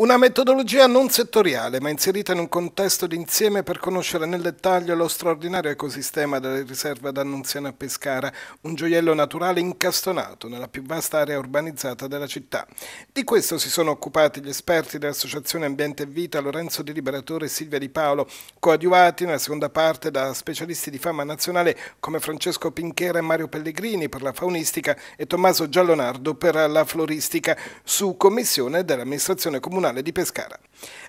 Una metodologia non settoriale, ma inserita in un contesto d'insieme per conoscere nel dettaglio lo straordinario ecosistema delle riserve d'Annunziana a Pescara, un gioiello naturale incastonato nella più vasta area urbanizzata della città. Di questo si sono occupati gli esperti dell'Associazione Ambiente e Vita Lorenzo Di Liberatore e Silvia Di Paolo, coadiuvati nella seconda parte da specialisti di fama nazionale come Francesco Pinchera e Mario Pellegrini per la faunistica e Tommaso Giallonardo per la floristica, su commissione dell'amministrazione comunale Nazionale di Pescara.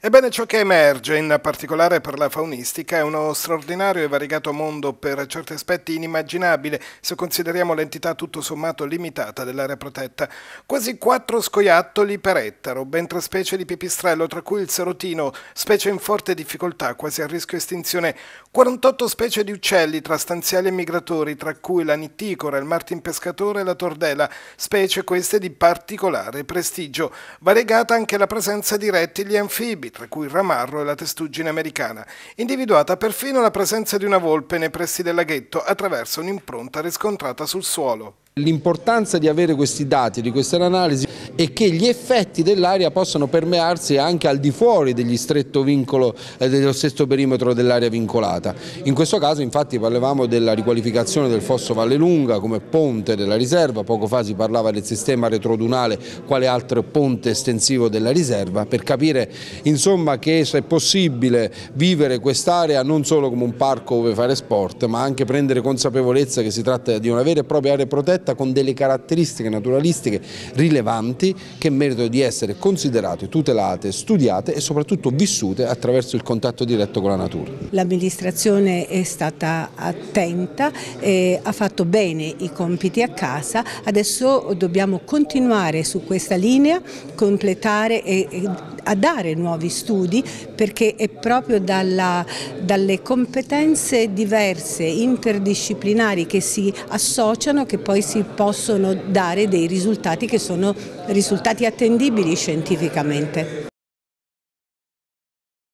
Ebbene, ciò che emerge, in particolare per la faunistica, è uno straordinario e variegato mondo per certi aspetti inimmaginabile se consideriamo l'entità tutto sommato limitata dell'area protetta. Quasi quattro scoiattoli per ettaro, ben tre specie di pipistrello, tra cui il serotino, specie in forte difficoltà, quasi a rischio estinzione, 48 specie di uccelli tra stanziali e migratori, tra cui la nitticora, il martin pescatore e la tordela, specie queste di particolare prestigio. Variegata anche la presenza presenza di rettili anfibi, tra cui il ramarro e la testuggine americana, individuata perfino la presenza di una volpe nei pressi del laghetto attraverso un'impronta riscontrata sul suolo. L'importanza di avere questi dati, di queste analisi e che gli effetti dell'aria possano permearsi anche al di fuori degli stretto vincolo, eh, dello stesso perimetro dell'area vincolata. In questo caso infatti parlavamo della riqualificazione del Fosso Vallelunga come ponte della riserva, poco fa si parlava del sistema retrodunale quale altro ponte estensivo della riserva, per capire insomma che è possibile vivere quest'area non solo come un parco dove fare sport, ma anche prendere consapevolezza che si tratta di una vera e propria area protetta con delle caratteristiche naturalistiche rilevanti fonti che meritano di essere considerate, tutelate, studiate e soprattutto vissute attraverso il contatto diretto con la natura. L'amministrazione è stata attenta, eh, ha fatto bene i compiti a casa, adesso dobbiamo continuare su questa linea, completare e, e a dare nuovi studi perché è proprio dalla, dalle competenze diverse, interdisciplinari che si associano che poi si possono dare dei risultati che sono risultati attendibili scientificamente.